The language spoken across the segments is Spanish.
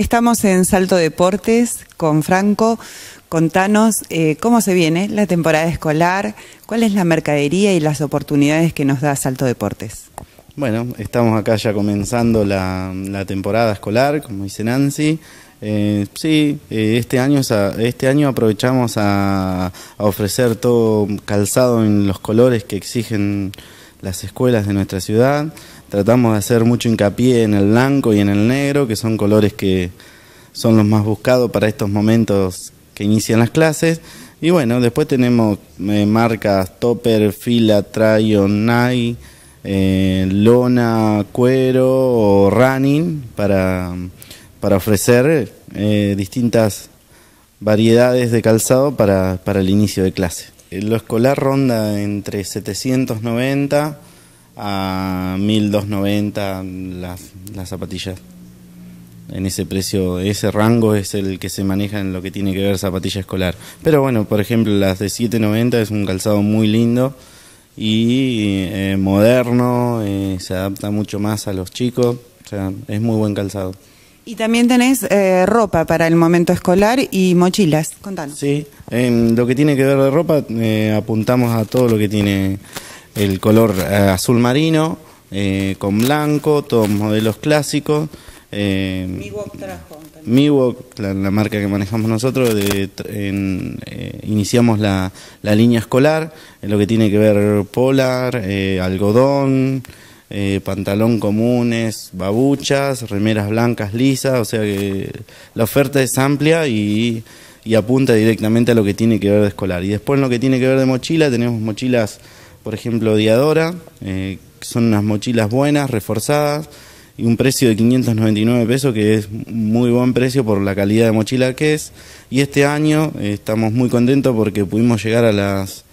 Estamos en Salto Deportes con Franco. Contanos eh, cómo se viene la temporada escolar, cuál es la mercadería y las oportunidades que nos da Salto Deportes. Bueno, estamos acá ya comenzando la, temporada escolar, como dice Nancy. Eh, sí, eh, este, año, este año aprovechamos a ofrecer todo calzado en los colores que exigen las escuelas de nuestra ciudad. Tratamos de hacer mucho hincapié en el blanco y en el negro, que son colores que son los más buscados para estos momentos que inician las clases. Y bueno, después tenemos eh, marcas Topper, Fila, Tryon, Nike, eh, Lona, Cuero o Running para, para ofrecer eh, distintas variedades de calzado para, para el inicio de clase. Eh, lo escolar ronda entre 790 a 1290 las, las zapatillas. En ese precio, ese rango es el que se maneja en lo que tiene que ver zapatilla escolar. Pero bueno, por ejemplo, las de 790 es un calzado muy lindo y eh, moderno, eh, se adapta mucho más a los chicos, o sea, es muy buen calzado. Y también tenés eh, ropa para el momento escolar y mochilas. Contanos. Sí, en lo que tiene que ver de ropa, eh, apuntamos a todo lo que tiene el color eh, azul marino, con blanco, todos modelos clásicos. Miwok trajo. También. la, marca que manejamos nosotros, iniciamos la, la, línea escolar, en lo que tiene que ver polar, algodón. Eh, pantalón comunes, babuchas, remeras blancas lisas, o sea que la oferta es amplia y, apunta directamente a lo que tiene que ver de escolar. Y después en lo que tiene que ver de mochila, tenemos mochilas, por ejemplo, Diadora, eh, son unas mochilas buenas, reforzadas, y un precio de 599 pesos, que es muy buen precio por la calidad de mochila que es. Y este año eh, estamos muy contentos porque pudimos llegar a las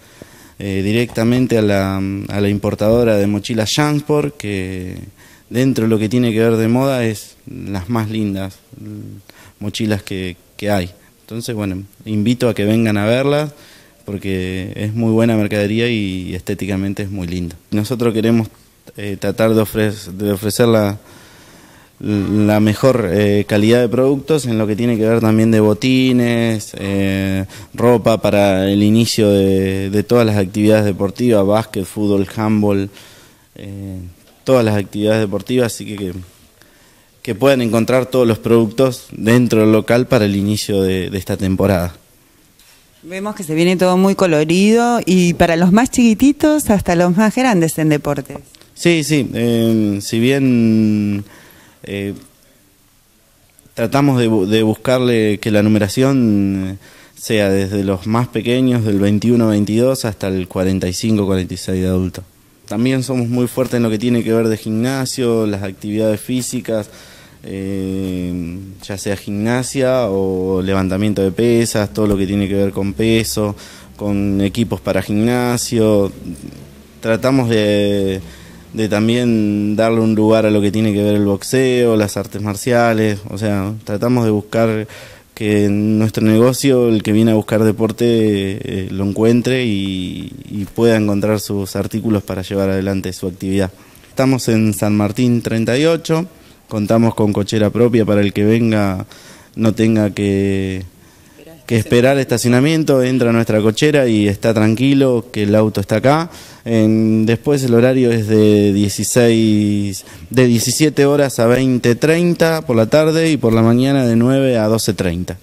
eh, directamente a la, a la, importadora de mochilas Jansport, que dentro de lo que tiene que ver de moda es las más lindas mochilas que, hay. Entonces, bueno, invito a que vengan a verlas porque es muy buena mercadería y estéticamente es muy linda. Nosotros queremos eh, tratar de, ofrecer, de ofrecerla la mejor eh, calidad de productos en lo que tiene que ver también de botines, eh, ropa para el inicio de, todas las actividades deportivas, básquet, fútbol, handball, eh, todas las actividades deportivas, así que, que, puedan encontrar todos los productos dentro del local para el inicio de, de esta temporada. Vemos que se viene todo muy colorido y para los más chiquititos hasta los más grandes en deportes. Sí, sí, si bien eh, tratamos de, buscarle que la numeración eh, sea desde los más pequeños, del 21-22 hasta el 45-46 de adulto. También somos muy fuertes en lo que tiene que ver de gimnasio, las actividades físicas, eh, ya sea gimnasia o levantamiento de pesas, todo lo que tiene que ver con peso, con equipos para gimnasio. Tratamos de de también darle un lugar a lo que tiene que ver el boxeo, las artes marciales, o sea, tratamos de buscar que en nuestro negocio, el que viene a buscar deporte, eh, lo encuentre y, pueda encontrar sus artículos para llevar adelante su actividad. Estamos en San Martín 38, contamos con cochera propia para el que venga, no tenga que esperar esperar estacionamiento, entra nuestra cochera y está tranquilo, que el auto está acá. En, después el horario es de 16, de 17 horas a 20.30 por la tarde y por la mañana de 9 a 12.30.